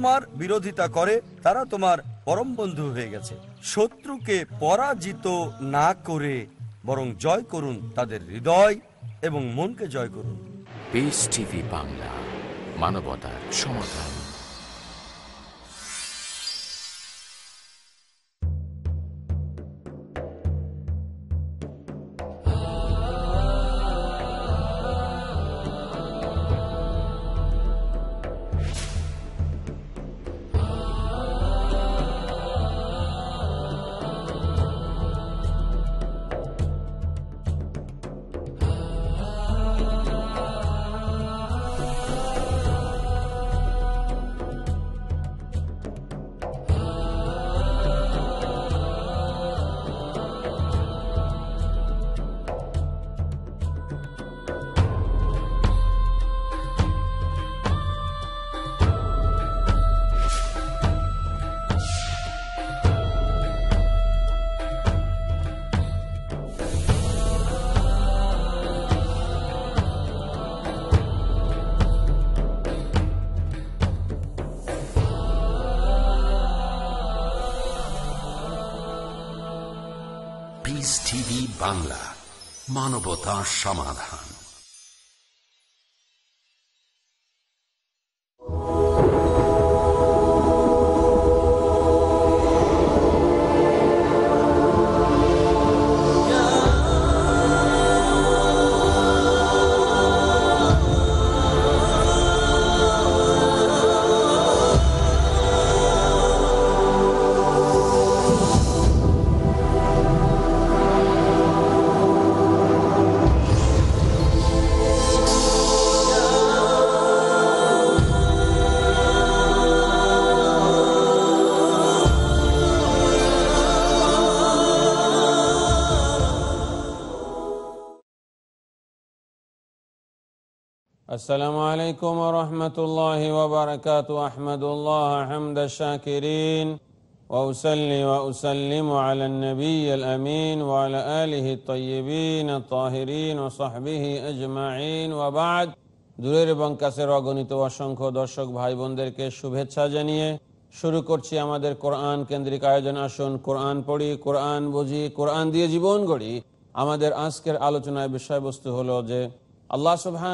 তোমার বিরোধিতা করে তারা তোমার পরম বন্ধু হয়ে গেছে শত্রুকে পরাজিত না করে বরং জয় করুন তাদের হৃদয় এবং মনকে জয় করুন বাংলা মানবতার সমাধান বাংলা মানবতা সমাধান السلام عليكم ورحمة الله وبركاته أحمد الله حمد الشاكرين وأسلي وأسلم على النبي الأمين وعلى آله الطيبين الطاهرين وصحبه أجمعين وبعد দূরের এবং কাছের অগণিত অসংখ্য দর্শক ভাই বোনদেরকে শুভেচ্ছা জানিয়ে শুরু করছি আমাদের কোরআন কেন্দ্রিক আয়োজন আসুন কোরআন পড়ি কোরআন বুঝি কোরআন দিয়ে জীবন গড়ি আমাদের আজকের আলোচনায় বিষয়বস্তু হলো যে আল্লাহ সুবাহ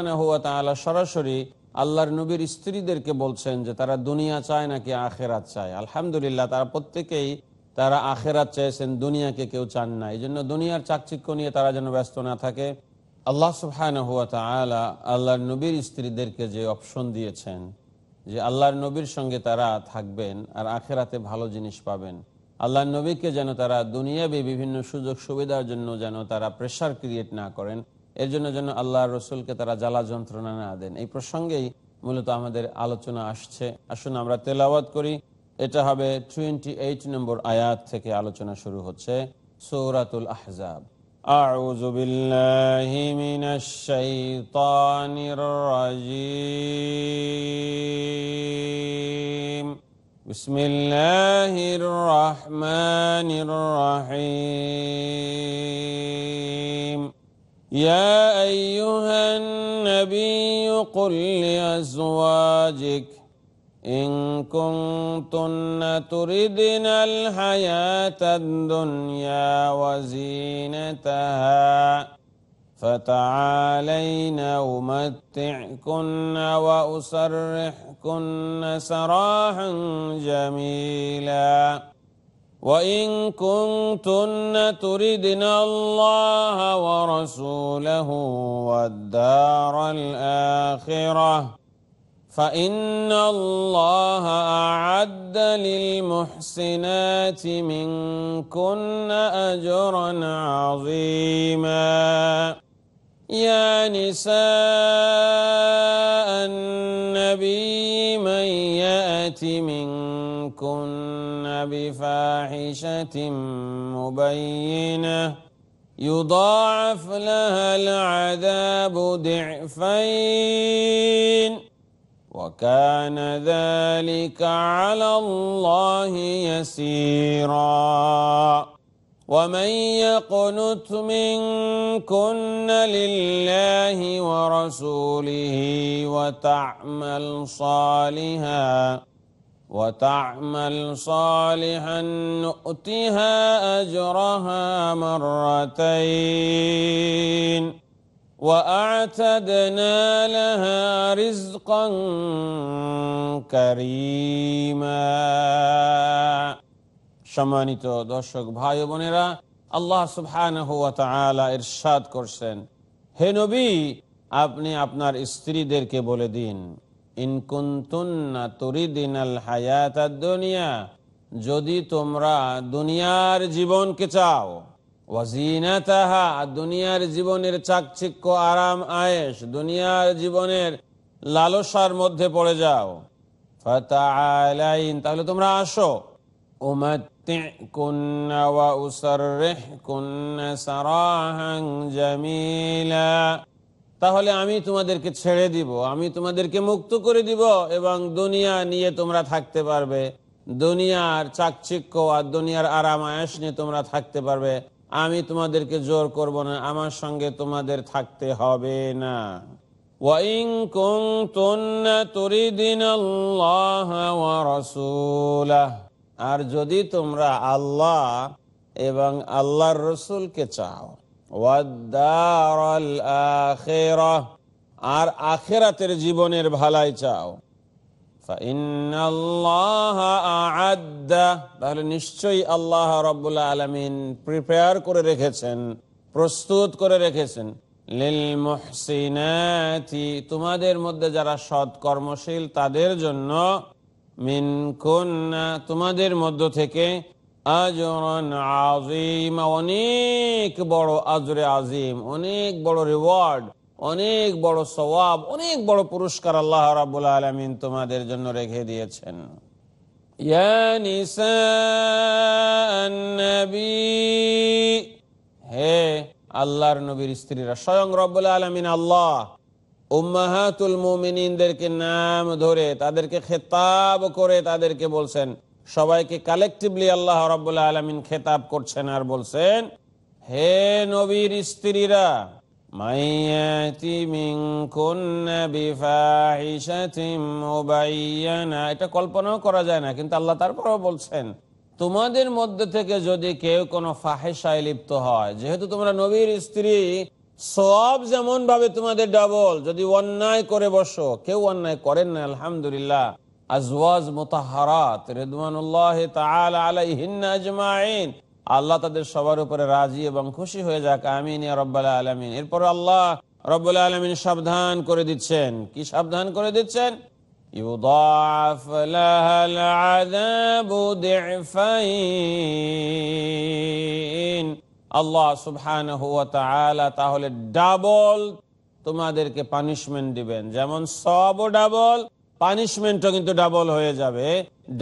সরাসরি আল্লাহর নবীর স্ত্রীদেরকে বলছেন যে তারা দুনিয়া চায় নাকি আখেরাত চায় আলহামদুলিল্লাহ তারা প্রত্যেকেই তারা আখেরাত চেয়েছেন দুনিয়াকে কেউ চান না এই জন্য দুনিয়ার চাকচিক্য নিয়ে তারা যেন ব্যস্ত না থাকে আল্লাহ সুবাহ আল্লাহর নবীর স্ত্রীদেরকে যে অপশন দিয়েছেন যে আল্লাহর নবীর সঙ্গে তারা থাকবেন আর আখেরাতে ভালো জিনিস পাবেন আল্লাহ নবীকে যেন তারা দুনিয়াবি বিভিন্ন সুযোগ সুবিধার জন্য যেন তারা প্রেশার ক্রিয়েট না করেন এর জন্য যেন আল্লাহ রসুলকে তারা জ্বালা যন্ত্রণা না দেন এই প্রসঙ্গেই মূলত আমাদের আলোচনা আসছে আসুন আমরা তেলাওয়াত করি এটা হবে টোয়েন্টি এইট নম্বর আয়াত থেকে আলোচনা শুরু হচ্ছে সৌরাতুল আহজাব أعوذ بالله من الشيطان الرجيم بسم الله الرحمن الرحيم يا أيها النبي قل لأزواجك إن كنتن تردن الحياة الدنيا وزينتها فتعالين أمتعكن وأسرحكن سراحا جميلا وَإِن كُنتُنَّ تُرِدْنَ اللَّهَ وَرَسُولَهُ وَالدَّارَ الْآخِرَةَ فَإِنَّ اللَّهَ أَعَدَّ لِلْمُحْسِنَاتِ مِنكُنَّ أَجْرًا عَظِيمًا يَا نِسَاءَ النَّبِيِّ مَن يَأْتِ مِنكُنَّ كن بفاحشة مبينة يضاعف لها العذاب ضعفين وكان ذلك على الله يسيرا ومن يقنت منكن لله ورسوله وتعمل صالحا وتعمل صالحا نؤتها أجرها مرتين وأعتدنا لها رزقا كريما সম্মানিত দর্শক ভাই বোনেরা আল্লাহ সুবহানাহু ওয়া তাআলা ইরশাদ করছেন হে নবী আপনি আপনার স্ত্রীদেরকে বলে দিন ইনকুন্তুন্না দুনিয়া যদি তোমরা দুনিয়ার জীবনকে চাও তাহা দুনিয়ার জীবনের চাকচিক্য আরাম আয়েশ দুনিয়ার জীবনের লালসার মধ্যে পড়ে যাও তাহলে তোমরা আসো জামিলা তাহলে আমি তোমাদেরকে ছেড়ে দিব আমি তোমাদেরকে মুক্ত করে দিব এবং দুনিয়া নিয়ে তোমরা থাকতে পারবে দুনিয়ার চাকচিক্য আর দুনিয়ার আরাম আয়স নিয়ে তোমরা থাকতে পারবে আমি তোমাদেরকে জোর করব না আমার সঙ্গে তোমাদের থাকতে হবে না আর যদি তোমরা আল্লাহ এবং আল্লাহর রসুলকে চাও আর আখেরাতের জীবনের ভালাই চাও তাহলে নিশ্চয়ই আল্লাহ রবাহ আলমিন প্রিপেয়ার করে রেখেছেন প্রস্তুত করে রেখেছেন লিল মুহসিনাতি তোমাদের মধ্যে যারা সৎ কর্মশীল তাদের জন্য মিন তোমাদের মধ্য থেকে আজরন অনেক বড় আজরে আজিম অনেক বড় রিওয়ার্ড অনেক বড় সওয়াব অনেক বড় পুরস্কার আল্লাহ রাবুল আলমিন তোমাদের জন্য রেখে দিয়েছেন হে আল্লাহর নবীর স্ত্রীরা স্বয়ং রব্বুল আলমিন আল্লাহ উম্মাহাতুল মোমিনদেরকে নাম ধরে তাদেরকে খেতাব করে তাদেরকে বলছেন সবাইকে কালেকটিভলি আল্লাহ রবাহ আলমিন খেতাব করছেন আর বলছেন হে নবীর স্ত্রীরা এটা কল্পনাও করা যায় না কিন্তু আল্লাহ তারপরেও বলছেন তোমাদের মধ্যে থেকে যদি কেউ কোনো ফাহেসায় লিপ্ত হয় যেহেতু তোমরা নবীর স্ত্রী সব যেমন ভাবে তোমাদের ডাবল যদি অন্যায় করে বসো কেউ অন্যায় করেন না আলহামদুলিল্লাহ আজওয়াজ মোতাহারাত রেদুয়ানুল্লাহ আলাইহিন আল্লাহ তাদের সবার উপরে রাজি এবং খুশি হয়ে যাক আমিন রব্বাল আলমিন এরপর আল্লাহ রব্বুল আলামিন সাবধান করে দিচ্ছেন কি সাবধান করে দিচ্ছেন يضاعف لها العذاب ضعفين আল্লাহ সুবহানাহু ওয়া তাআলা তাহলে ডাবল তোমাদেরকে পানিশমেন্ট দিবেন যেমন সব ডাবল পানিশমেন্টও কিন্তু ডাবল হয়ে যাবে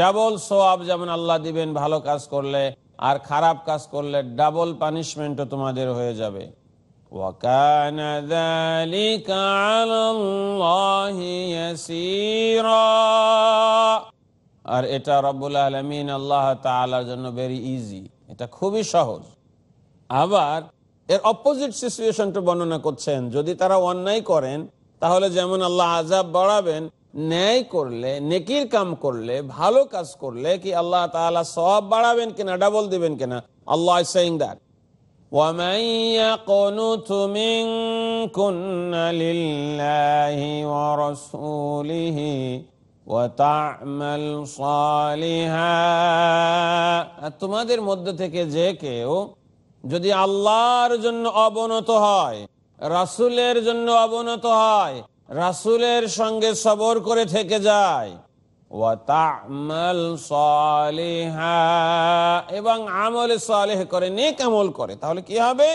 ডাবল সোয়াব যেমন আল্লাহ দিবেন ভালো কাজ করলে আর খারাপ কাজ করলে ডাবল পানিশমেন্টও তোমাদের হয়ে যাবে আর এটা রব্বুল আলমিন আল্লাহ তালার জন্য ভেরি ইজি এটা খুবই সহজ আবার এর অপোজিট সিচুয়েশনটা বর্ণনা করছেন যদি তারা অন্যায় করেন তাহলে যেমন আল্লাহ আজাব বাড়াবেন ন্যায় করলে নেকির কাম করলে ভালো কাজ করলে কি আল্লাহ তালা সব বাড়াবেন কিনা ডাবল দিবেন কিনা আল্লাহ সেইং দ্যাট তোমাদের মধ্যে থেকে যে কেউ যদি আল্লাহর জন্য অবনত হয় রাসুলের জন্য অবনত হয় রাসুলের সঙ্গে সবর করে থেকে যায় এবং আমল সালেহ করে নেক আমল করে তাহলে কি হবে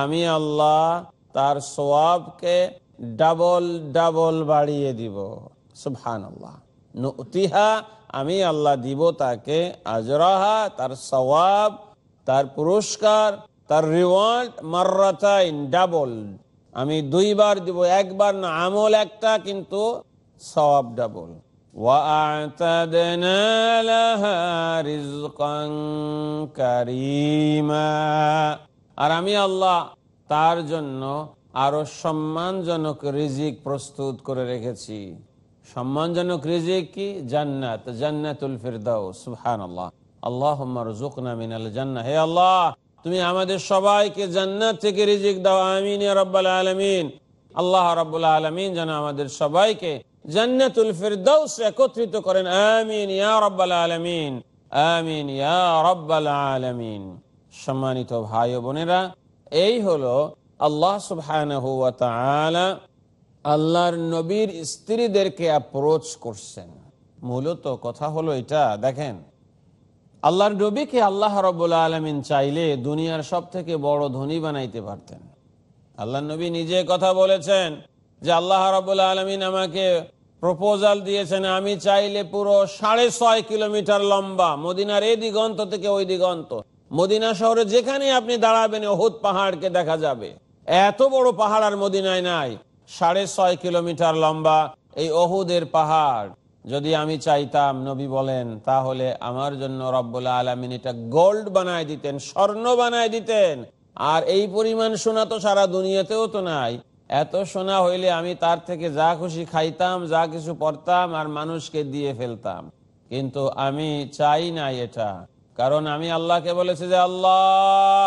আমি আল্লাহ তার সোয়াবকে ডাবল ডাবল বাড়িয়ে দিব সুবহান আল্লাহ নুতিহা আমি আল্লাহ দিব তাকে আজরাহা তার সওয়াব তার পুরস্কার তার রিওয়ার্ড ইন ডাবল আমি দুইবার দিব একবার না আমল একটা কিন্তু সবাব ডাবল আর আমি আল্লাহ তার জন্য আরো সম্মানজনক রিজিক প্রস্তুত করে রেখেছি সম্মানজনক রেজে কি জান্নাত জান্নাতুল ফিরদাউস সুবহানাল্লাহ আল্লাহুম্মা রযুকনা মিনাল জান্নাহ হে আল্লাহ তুমি আমাদের সবাইকে জান্নাত থেকে রিজিক দাও আমিন ইয়া রাব্বাল আলামিন আল্লাহ রাব্বুল আলামিন যেন আমাদের সবাইকে জান্নাতুল ফিরদাউস একত্রিত করেন আমিন ইয়া রাব্বাল আলামিন আমিন ইয়া রাব্বাল আলামিন সম্মানিত ভাই বোনেরা এই হলো আল্লাহ সুবহানাহু ওয়া তাআলা আল্লাহর নবীর স্ত্রীদেরকে অ্যাপ্রোচ করছেন মূলত কথা হলো এটা দেখেন আল্লাহর নবীকে আল্লাহ রবুল্লা আলমিন চাইলে দুনিয়ার সব থেকে বড় ধনী বানাইতে পারতেন আল্লাহ নবী নিজে কথা বলেছেন যে আল্লাহ রবুল্লা আলমিন আমাকে প্রপোজাল দিয়েছেন আমি চাইলে পুরো সাড়ে ছয় কিলোমিটার লম্বা মদিনার এই দিগন্ত থেকে ওই দিগন্ত মদিনা শহরে যেখানে আপনি দাঁড়াবেন ওহুদ পাহাড়কে দেখা যাবে এত বড় পাহাড় আর মদিনায় নাই সাড়ে ছয় কিলোমিটার লম্বা এই অহুদের পাহাড় যদি আমি চাইতাম নবী বলেন তাহলে আমার জন্য রব্বুল আলমিন এটা গোল্ড বানায় দিতেন স্বর্ণ বানায় দিতেন আর এই পরিমাণ সোনা তো সারা দুনিয়াতেও তো নাই এত সোনা হইলে আমি তার থেকে যা খুশি খাইতাম যা কিছু পড়তাম আর মানুষকে দিয়ে ফেলতাম কিন্তু আমি চাই না এটা কারণ আমি আল্লাহকে বলেছি যে আল্লাহ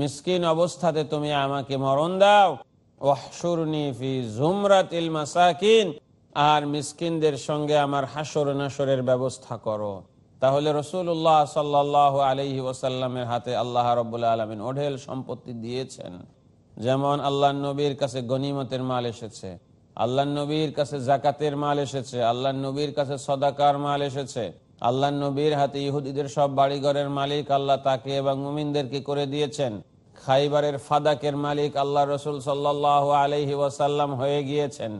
মিসকিন অবস্থাতে তুমি আমাকে মরণ দাও আর মিসকিনদের সঙ্গে আমার হাসর নাসরের ব্যবস্থা করো তাহলে রসুল্লাহ সাল্লাহ আলহি ওসাল্লামের হাতে আল্লাহ রবাহ আলমিন ওঢেল সম্পত্তি দিয়েছেন যেমন আল্লাহ নবীর কাছে গনিমতের মাল এসেছে আল্লাহ নবীর কাছে জাকাতের মাল এসেছে আল্লাহ নবীর কাছে সদাকার মাল এসেছে আল্লাহ নবীর হাতে ইহুদিদের সব বাড়িঘরের মালিক আল্লাহ তাকে এবং মুমিনদেরকে করে দিয়েছেন খাইবারের ফাদাকের মালিক আল্লাহ রসুল সাল্লাহ আলহি ওয়াসাল্লাম হয়ে গিয়েছেন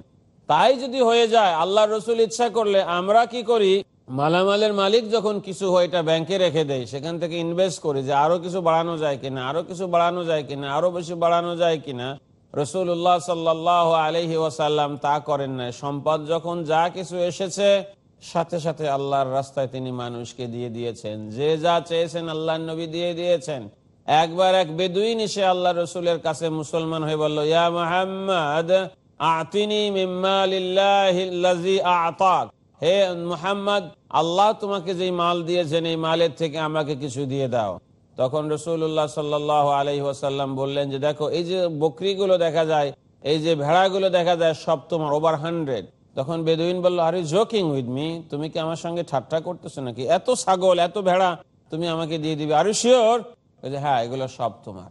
তাই যদি হয়ে যায় আল্লাহ রসুল ইচ্ছা করলে আমরা কি করি মালামালের মালিক যখন কিছু হয় এটা ব্যাংকে রেখে দেয় সেখান থেকে ইনভেস্ট করি যে আরো কিছু বাড়ানো যায় কিনা আরো কিছু বাড়ানো যায় কিনা আরো বেশি বাড়ানো যায় কিনা রসুল্লাহ সাল্লাহ আলহি ওয়াসাল্লাম তা করেন না সম্পদ যখন যা কিছু এসেছে সাথে সাথে আল্লাহর রাস্তায় তিনি মানুষকে দিয়ে দিয়েছেন যে যা চেয়েছেন আল্লাহ নবী দিয়ে দিয়েছেন একবার এক বেদুইন এসে আল্লাহ রসুলের কাছে মুসলমান হয়ে বলল ইয়া মোহাম্মদ হে মোহাম্মদ আল্লাহ তোমাকে যে মাল দিয়েছেন এই মালের থেকে আমাকে কিছু দিয়ে দাও তখন রসুল্লাহ সাল্লাহ আলহি ওয়াসাল্লাম বললেন যে দেখো এই যে বকরিগুলো দেখা যায় এই যে ভেড়াগুলো দেখা যায় সব তোমার ওভার হান্ড্রেড তখন বেদুইন বলল আর জোকিং উইথ মি তুমি কি আমার সঙ্গে ঠাট্টা করতেছো নাকি এত ছাগল এত ভেড়া তুমি আমাকে দিয়ে দিবে আর শিওর হ্যাঁ এগুলো সব তোমার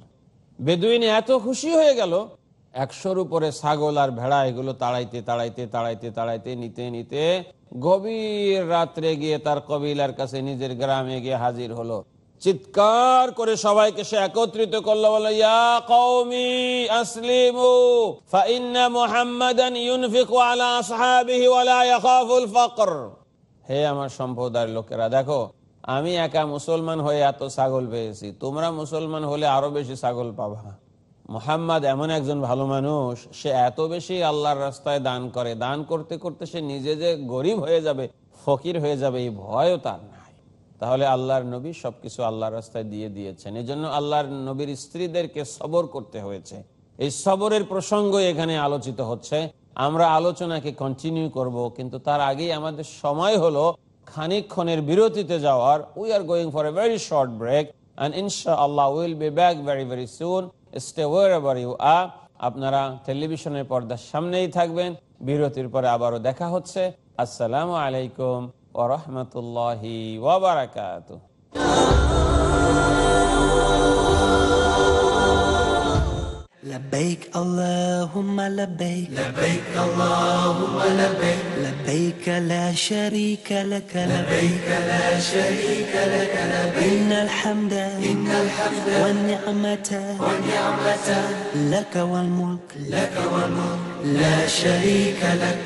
বেদুইন এত খুশি হয়ে গেল একশোর উপরে ছাগল আর ভেড়া এগুলো তাড়াইতে তাড়াইতে তাড়াইতে তাড়াইতে নিতে নিতে গভীর রাত্রে গিয়ে তার কবিলার কাছে নিজের গ্রামে গিয়ে হাজির হলো চিৎকার করে সবাইকে সে একত্রিত করলো বলে ইয়া কওমি আসলিমু ফা ইন্না মুহাম্মাদান ইউনফিকু আলা আসহাবিহি ওয়া লা ফাকর হে আমার সম্প্রদায়ের লোকেরা দেখো আমি একা মুসলমান হয়ে এত ছাগল পেয়েছি তোমরা মুসলমান হলে আরো বেশি ছাগল পাবা মোহাম্মদ এমন একজন ভালো মানুষ সে এত বেশি আল্লাহর রাস্তায় দান করে দান করতে করতে সে নিজে যে গরিব হয়ে যাবে ফকির হয়ে যাবে এই ভয়ও তার না তাহলে আল্লাহর নবী সবকিছু আল্লাহর রাস্তায় দিয়ে দিয়েছেন এই জন্য আল্লাহর নবীর স্ত্রীদেরকে সবর করতে হয়েছে এই সবরের প্রসঙ্গ এখানে আলোচিত হচ্ছে আমরা আলোচনাকে কন্টিনিউ করব কিন্তু তার আগেই আমাদের সময় হলো খানিকক্ষণের বিরতিতে যাওয়ার we are going for a very short break and ইনশা আল্লাহ will be back very very soon stay wherever you are আপনারা টেলিভিশনের পর্দার সামনেই থাকবেন বিরতির পরে আবারও দেখা হচ্ছে আসসালামু আলাইকুম ওরহমতুল্লাহি وبركاته لبيك اللهم لبيك لبيك اللهم لبيك لبيك لا شريك لك لبيك لا شريك لك لبيك إن الحمد إن الحمد والنعمة والنعمة لك والملك لك والملك لا شريك لك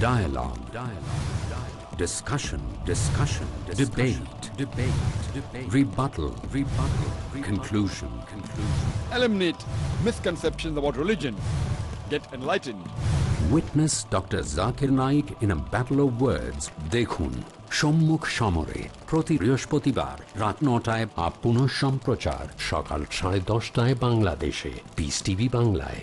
dialogue, dialogue, dialogue discussion, discussion, discussion debate, debate, debate, rebuttal, rebuttal, rebuttal conclusion, conclusion, eliminate misconceptions about religion, get enlightened. Witness Dr. Zakir Naik in a of words দেখুন সম্মুখ সমরে প্রতি বৃহস্পতিবার রাত নটায় আপ পুনঃ সম্প্রচার সকাল সাড়ে দশটায় বাংলাদেশে পিস টিভি বাংলায়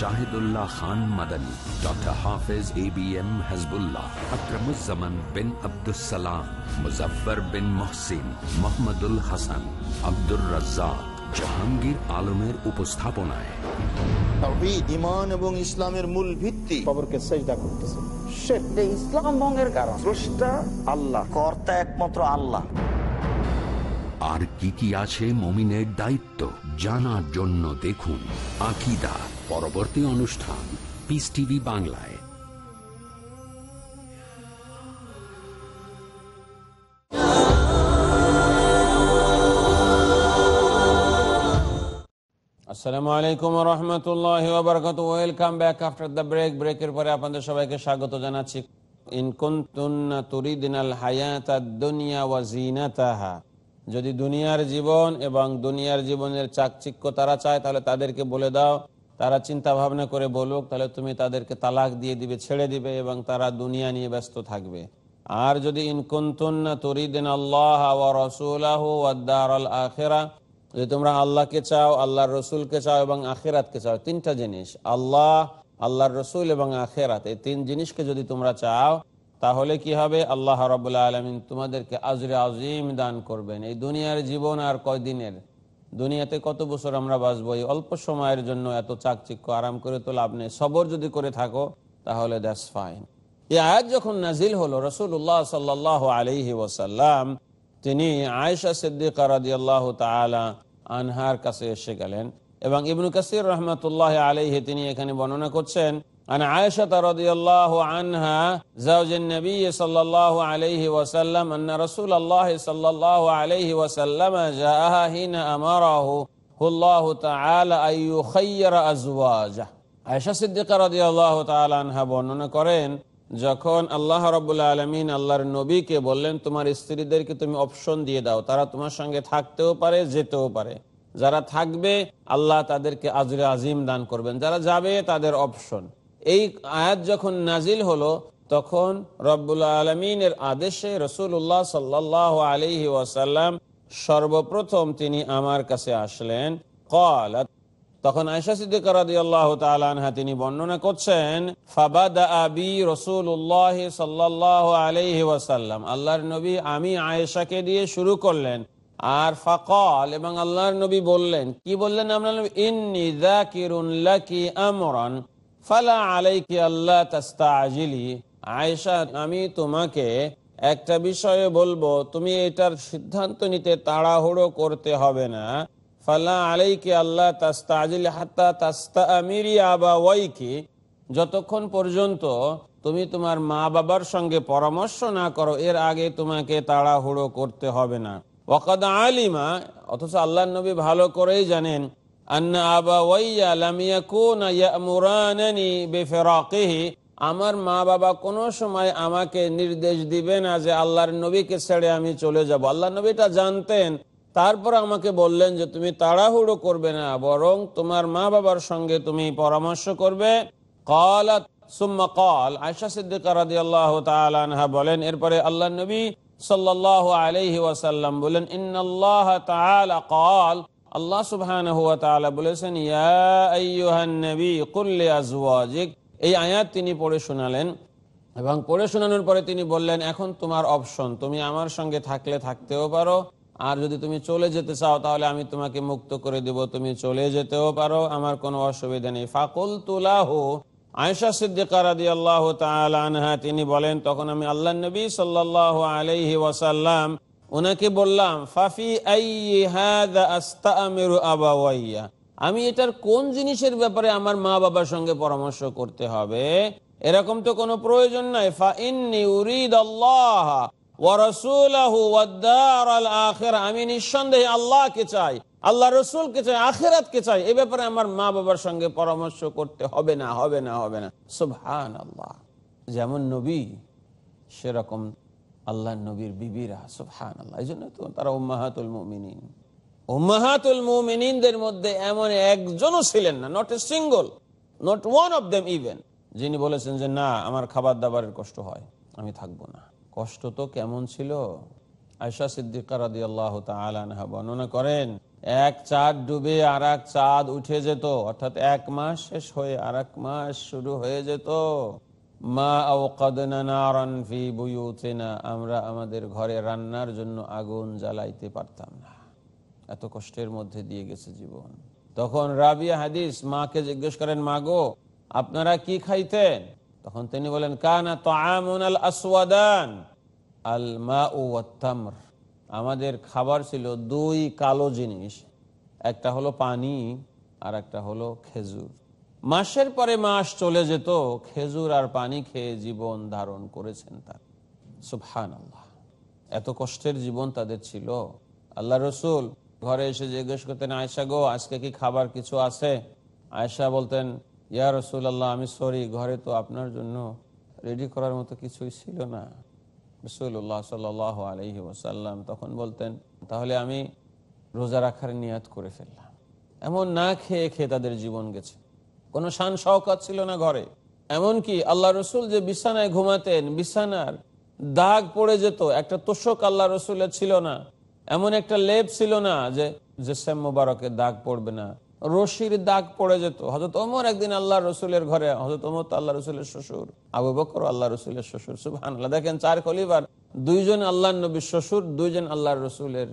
Shahidullah Khan Madani doctor Hafiz A B M Hasbullah Akramuzzaman bin Abdul Salam Muzaffar বিন মহসিন মোহাম্মদুল হাসান আব্দুর রাজ্জাক জাহাঙ্গীর আলমের উপস্থাপনায় ইমান এবং ইসলামের মূল ভিত্তি খবরকে সেজদা করতেছে ইসলাম ভঙ্গের আল্লাহ আর কি কি আছে মমিনের দায়িত্ব জানার জন্য দেখুন আকিদা পরবর্তী অনুষ্ঠান পিস টিভি বাংলায় আসসালামু আলাইকুম রহমতুল্লাহ welcome back after the break ব্রেকের পরে আপনাদের সবাইকে স্বাগত জানাচ্ছি ইনকুন্তুন্না তুরিদিনাল হায়াত দুনিয়া যদি দুনিয়ার জীবন এবং দুনিয়ার জীবনের চাকচিক্য তারা চায় তাহলে তাদেরকে বলে দাও তারা চিন্তা ভাবনা করে বলুক তাহলে তুমি তাদেরকে তালাক দিয়ে দিবে ছেড়ে দিবে এবং তারা দুনিয়া নিয়ে ব্যস্ত থাকবে আর যদি ইনকুন্তুন্না আল্লাহ রসুলাহ ওয়াদ্দার আল আখেরা যদি তোমরা আল্লাহকে চাও আল্লাহর রসুলকে চাও এবং আখেরাতকে চাও তিনটা জিনিস আল্লাহ আল্লাহর রসুল এবং আখেরাত এই তিন জিনিসকে যদি তোমরা চাও তাহলে কি হবে আল্লাহ রবাহ আলমিন তোমাদেরকে আজরে আজিম দান করবেন এই দুনিয়ার জীবন আর কয়দিনের দুনিয়াতে কত বছর আমরা বাঁচবো এই অল্প সময়ের জন্য এত চাকচিক্য আরাম করে তো লাভ নেই সবর যদি করে থাকো তাহলে দ্যাটস ফাইন এই আয়াত যখন নাজিল হলো রসুল উল্লাহ সাল আলহি ওসাল্লাম তিনি আয়েশা সিদ্দিক আনহার কাছে এসে গেলেন এবং ইবনু কাসির রহমতুল্লাহ আলহি তিনি এখানে বর্ণনা করছেন عن عائشة رضي الله عنها زوج النبي صلى الله عليه وسلم أن رسول الله صلى الله عليه وسلم جاءها حين أمره الله تعالى أن يخير أزواجه আয়সা সিদ্দিকা রাজি আল্লাহ আনহা বর্ণনা করেন যখন আল্লাহ রবুল্লা আলমিন আল্লাহর নবীকে বললেন তোমার স্ত্রীদেরকে তুমি অপশন দিয়ে দাও তারা তোমার সঙ্গে থাকতেও পারে যেতেও পারে যারা থাকবে আল্লাহ তাদেরকে আজরে আজিম দান করবেন যারা যাবে তাদের অপশন এই আয়াত যখন নাজিল হলো তখন রব্বুল আলমিনের আদেশে রসুল্লাহ সাল্লাহ আলহি ওয়াসাল্লাম সর্বপ্রথম তিনি আমার কাছে আসলেন কল তখন আয়সা সিদ্দিক রাদিয়াল্লাহু তাআলা আনহা তিনি বর্ণনা করছেন ফাবাদা আবি রাসূলুল্লাহ সাল্লাল্লাহু আলাইহি ওয়াসাল্লাম আল্লাহর নবী আমি আয়েশাকে দিয়ে শুরু করলেন আর ফাকাল এবং আল্লাহর নবী বললেন কি বললেন আমরা ইন্নী যাকিরুন লাকি আমরান ফালা আলাইকে আল্লাহ তাস্তা আজিলি আমি তোমাকে একটা বিষয়ে বলবো তুমি এটার সিদ্ধান্ত নিতে তাড়াহুড়ো করতে হবে না ফালা আলাইকে আল্লাহ তাস্তা আজিলি হাত্তা তাস্তা আমিরি আবা ওয়াইকি যতক্ষণ পর্যন্ত তুমি তোমার মা বাবার সঙ্গে পরামর্শ না করো এর আগে তোমাকে তাড়াহুড়ো করতে হবে না ওকাদা আলিমা অথচ আল্লাহ নবী ভালো করেই জানেন আমার মা বাবা কোনো সময় আমাকে নির্দেশ দিবে না যে আল্লাহর নবীকে ছেড়ে আমি চলে যাব আল্লাহ নবীটা জানতেন তারপর আমাকে বললেন যে তুমি তাড়াহুড়ো করবে না বরং তোমার মা বাবার সঙ্গে তুমি পরামর্শ করবে সুম্মা কল আয়সা বলেন এরপরে আল্লাহ নবী সাল্লাহ আলাইহি ওয়াসাল্লাম বলেন তাআলা কল আল্লাহ বলেছেন এই আয়াত তিনি পড়ে শোনালেন এবং পড়ে শোনানোর পরে তিনি বললেন এখন তোমার অপশন তুমি আমার সঙ্গে থাকলে থাকতেও পারো আর যদি তুমি চলে যেতে চাও তাহলে আমি তোমাকে মুক্ত করে দিব তুমি চলে যেতেও পারো আমার কোনো অসুবিধা নেই ফাকুল তুলাহ আয়সা সিদ্দিকারাদি আল্লাহ আনহা তিনি বলেন তখন আমি আল্লাহ নবী সাল্লাহ আলহি ওয়াসাল্লাম ওনাকে বললাম ফাফি আমি এটার কোন জিনিসের ব্যাপারে আমার মা বাবার সঙ্গে পরামর্শ করতে হবে এরকম তো কোনো প্রয়োজন আমি নিঃসন্দেহে আল্লাহ কে চাই আল্লাহ রসুল কে চাই আখেরাত কে চাই এ ব্যাপারে আমার মা বাবার সঙ্গে পরামর্শ করতে হবে না হবে না হবে না সুভান আল্লাহ যেমন নবী সেরকম আল্লাহ নবীর বিবিরা সুফহান আল্লাহ এই জন্য তো তারা উম্মাহাতুল মুমিনিন উম্মাহাতুল মুমিনিনদের মধ্যে এমন একজনও ছিলেন না not a single not one of them even যিনি বলেছেন যে না আমার খাবার দাবারের কষ্ট হয় আমি থাকবো না কষ্ট তো কেমন ছিল আয়সা সিদ্দিকা রাদি আল্লাহ তালানহা বর্ণনা করেন এক চাঁদ ডুবে আর এক চাঁদ উঠে যেত অর্থাৎ এক মাস শেষ হয়ে আর মাস শুরু হয়ে যেত মা আওকাদনা নারান ফি বুয়ুতিনা আমরা আমাদের ঘরে রান্নার জন্য আগুন জ্বালাইতে পারতাম না এত কষ্টের মধ্যে দিয়ে গেছে জীবন তখন রাবিয়া হাদিস মাকে জিজ্ঞেস করেন মা গো আপনারা কি খাইতেন তখন তিনি বলেন কানা তো আল আসওয়াদান আল মা ও আমাদের খাবার ছিল দুই কালো জিনিস একটা হলো পানি আর একটা হলো খেজুর মাসের পরে মাস চলে যেত খেজুর আর পানি খেয়ে জীবন ধারণ করেছেন তার সুফান আল্লাহ এত কষ্টের জীবন তাদের ছিল আল্লাহ রসুল ঘরে এসে জিজ্ঞেস করতেন আয়সা গো আজকে কি খাবার কিছু আছে আয়সা বলতেন ইয়া রসুল আল্লাহ আমি সরি ঘরে তো আপনার জন্য রেডি করার মতো কিছুই ছিল না রসুল্লাহ সাল আলহি ওসাল্লাম তখন বলতেন তাহলে আমি রোজা রাখার নিয়াত করে ফেললাম এমন না খেয়ে খেয়ে তাদের জীবন গেছে কোনো শান শওকত ছিল না ঘরে এমনকি আল্লাহ রসুল যে বিছানায় ঘুমাতেন বিছানার দাগ পড়ে যেত একটা তোষক আল্লাহ রসুলের ছিল না এমন একটা লেপ ছিল না যে যে শ্যাম মুবারকের দাগ পড়বে না রশির দাগ পড়ে যেত হজরত ওমর একদিন আল্লাহ রসুলের ঘরে হজরত ওমর তো আল্লাহ রসুলের শ্বশুর আবু বকর আল্লাহ রসুলের শ্বশুর সুবহান আল্লাহ দেখেন চার খলিবার দুইজন আল্লাহ নবীর শ্বশুর দুইজন আল্লাহ রসুলের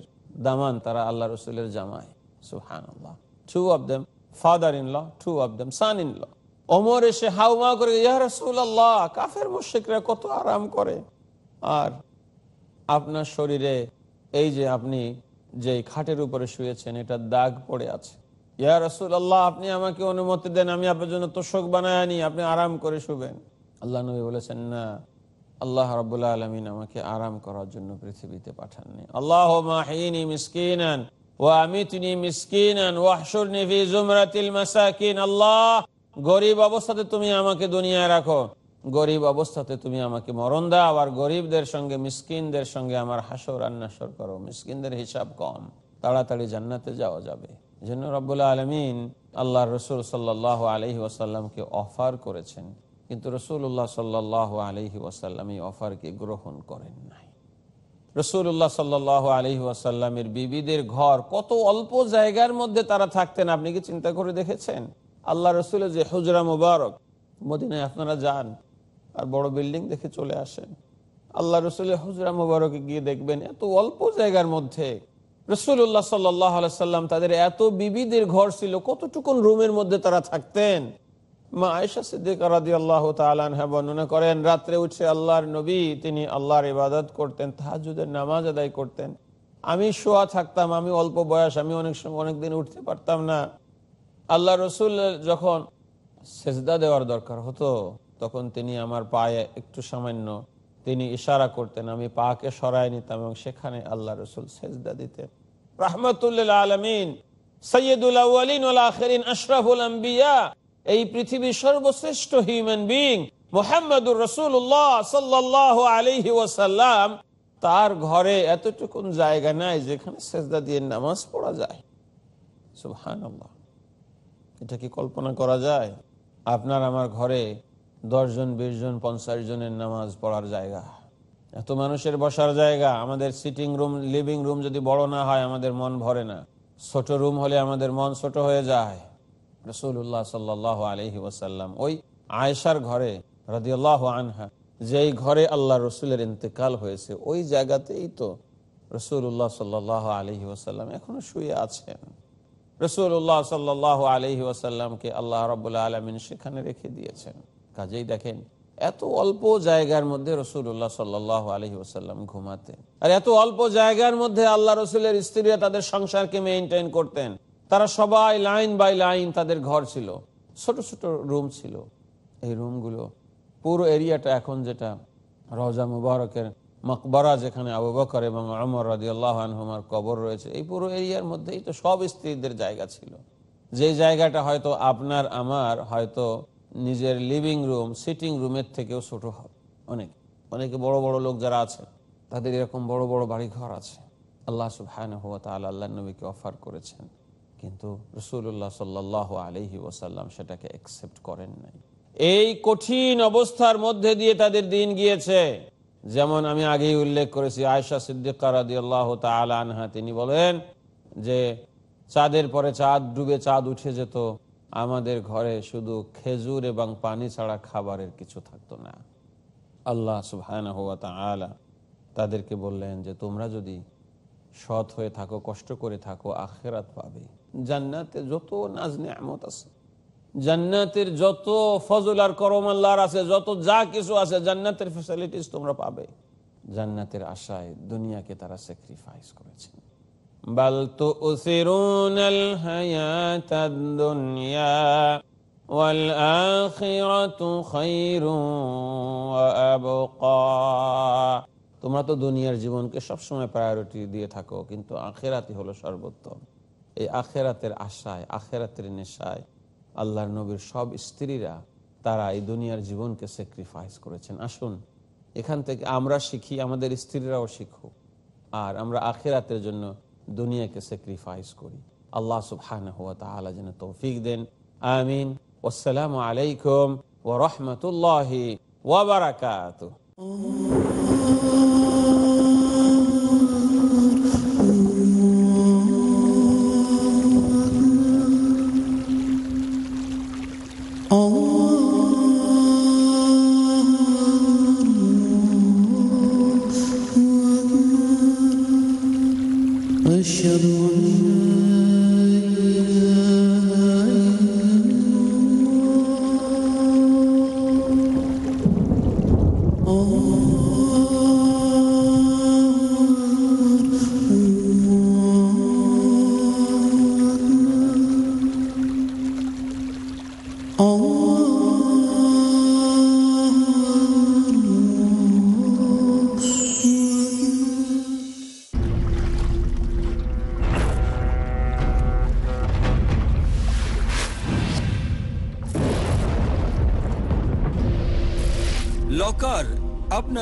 দামান তারা আল্লাহ রসুলের জামায় সুহান আল্লাহ two of them father in law two of them son in লমর অমর এসে হাউমা করে ইয়ারসুল্লাহ কাফের মুশিকরা কত আরাম করে আর আপনার শরীরে এই যে আপনি যে খাটের উপরে শুয়েছেন এটা দাগ পড়ে আছে ইয়া আপনি আমাকে অনুমতি দেন আমি আপনার জন্য তোষক বানায় আনি আপনি আরাম করে শুবেন আল্লাহ নবী বলেছেন না আল্লাহ রবুল্লা আলমিন আমাকে আরাম করার জন্য পৃথিবীতে পাঠাননি আল্লাহ মাহিনী মিসকিনান ওয়ামিতনি মিসকিনান ওয়াহশুরনি ফি জুমরাতিল মাসাকিন আল্লাহ গরিব অবস্থাতে তুমি আমাকে দুনিয়ায় রাখো গরিব অবস্থাতে তুমি আমাকে মরণ দাও আর গরিবদের সঙ্গে মিসকিনদের সঙ্গে আমার হাসর আন্নাসর করো মিসকিনদের হিসাব কম তাড়াতাড়ি জান্নাতে যাওয়া যাবে জন্য রব্বুল্লা আলমিন আল্লাহ রসুল সাল্লাহ আলহি ওয়াসাল্লামকে অফার করেছেন কিন্তু রসুল্লাহ সাল্লাহ আলহি ওয়াসাল্লাম এই অফারকে গ্রহণ করেন না রসুল্লাহ সাল্লাহ আলি ওয়াসাল্লামের বিবিদের ঘর কত অল্প জায়গার মধ্যে তারা থাকতেন আপনি কি চিন্তা করে দেখেছেন আল্লাহ রসুলের যে হুজরা মুবারক মদিনায় আপনারা যান আর বড় বিল্ডিং দেখে চলে আসেন আল্লাহ রসুলের হুজরা মুবারকে গিয়ে দেখবেন এত অল্প জায়গার মধ্যে রসুল্লাহ সাল্লাহ আলাইসাল্লাম তাদের এত বিবিদের ঘর ছিল কতটুকুন রুমের মধ্যে তারা থাকতেন মা আয়সা সিদ্দিকা রাদি আল্লাহ তালানহা বর্ণনা করেন রাত্রে উঠছে আল্লাহর নবী তিনি আল্লাহর ইবাদত করতেন তাহাজুদের নামাজ আদায় করতেন আমি শোয়া থাকতাম আমি অল্প বয়স আমি অনেক সময় অনেকদিন উঠতে পারতাম না আল্লাহ রসুল যখন সেজদা দেওয়ার দরকার হতো তখন তিনি আমার পায়ে একটু সামান্য তিনি ইশারা করতেন আমি পাকে সরায় নিতাম এবং সেখানে আল্লাহ রসুল সেজদা দিতেন রাহমাতুল্লাহ আলমিন সৈয়দুল আউআলিন আশরাফুল আম্বিয়া এই পৃথিবীর সর্বশ্রেষ্ঠ হিউম্যান বিং মোহাম্মদুর রসুল্লাহ সাল্লাহ আলহি ওয়াসাল্লাম তার ঘরে এতটুকুন জায়গা নাই যেখানে সেজদা দিয়ে নামাজ পড়া যায় সুহান এটা কি কল্পনা করা যায় আপনার আমার ঘরে দশজন বিশ জন পঞ্চাশ জনের নামাজ পড়ার জায়গা এত মানুষের বসার জায়গা আমাদের সিটিং রুম লিভিং রুম যদি বড় না হয় আমাদের মন ভরে না ছোট রুম হলে আমাদের মন ছোট হয়ে যায় রসুল্লাহ সাল্লাহ আলহি ওসাল্লাম ওই আয়েশার ঘরে রদিয়াল্লাহ আনহা যেই ঘরে আল্লাহ রসুলের ইন্তেকাল হয়েছে ওই জায়গাতেই তো রসুল্লাহ সাল্লাহ আলহি ওসাল্লাম এখনো শুয়ে আছেন রসুল্লাহ সাল্লাহ আলহি ওসাল্লামকে আল্লাহ রবুল্লা আলমিন সেখানে রেখে দিয়েছেন কাজেই দেখেন এত অল্প জায়গার মধ্যে রসুল্লাহ সাল্লাহ আলহি ওসাল্লাম ঘুমাতেন আর এত অল্প জায়গার মধ্যে আল্লাহ রসুলের স্ত্রীরা তাদের সংসারকে মেনটেন করতেন তারা সবাই লাইন বাই লাইন তাদের ঘর ছিল ছোট ছোট রুম ছিল এই রুমগুলো পুরো এরিয়াটা এখন যেটা রওজা মুবারকের মকবরা যেখানে আবু বকর এবং আমর রাজি আল্লাহমার কবর রয়েছে এই পুরো এরিয়ার মধ্যেই তো সব স্ত্রীদের জায়গা ছিল যে জায়গাটা হয়তো আপনার আমার হয়তো নিজের লিভিং রুম সিটিং রুমের থেকেও ছোট হবে অনেক অনেকে বড় বড় লোক যারা আছে তাদের এরকম বড় বড় বাড়ি ঘর আছে আল্লাহ সুবহান হুয়া আল্লাহ নবীকে অফার করেছেন কিন্তু রসুল্লাহ সাল্লাহ আলহি ওসাল্লাম সেটাকে অ্যাকসেপ্ট করেন নাই এই কঠিন অবস্থার মধ্যে দিয়ে তাদের দিন গিয়েছে যেমন আমি আগেই উল্লেখ করেছি আয়সা সিদ্দিকারাদি আল্লাহ আনহা তিনি বলেন যে চাঁদের পরে চাঁদ ডুবে চাঁদ উঠে যেত আমাদের ঘরে শুধু খেজুর এবং পানি ছাড়া খাবারের কিছু থাকতো না আল্লাহ সুহায়না হওয়া আলা তাদেরকে বললেন যে তোমরা যদি সৎ হয়ে থাকো কষ্ট করে থাকো আখেরাত পাবে জান্নাতে যত নাজ নিয়ামত আছে জান্নাতের যত ফজল আর করমাল্লার আছে যত যা কিছু আছে জান্নাতের ফেসিলিটিস তোমরা পাবে জান্নাতের আশায় দুনিয়াকে তারা স্যাক্রিফাইস করেছে তোমরা তো দুনিয়ার জীবনকে সবসময় প্রায়োরিটি দিয়ে থাকো কিন্তু আখেরাতি হলো সর্বোত্তম এই আখেরাতের আশায় আখেরাতের নেশায় আল্লাহর নবীর সব স্ত্রীরা তারা এই দুনিয়ার জীবনকে স্যাক্রিফাইস করেছেন আসুন এখান থেকে আমরা শিখি আমাদের স্ত্রীরাও শিখুক আর আমরা আখেরাতের জন্য দুনিয়াকে স্যাক্রিফাইস করি আল্লাহ সুবহান হুয়া তালা যেন তৌফিক দেন আমিন ওসালাম আলাইকুম ওরহমতুল্লাহ ওবরাকাত Oh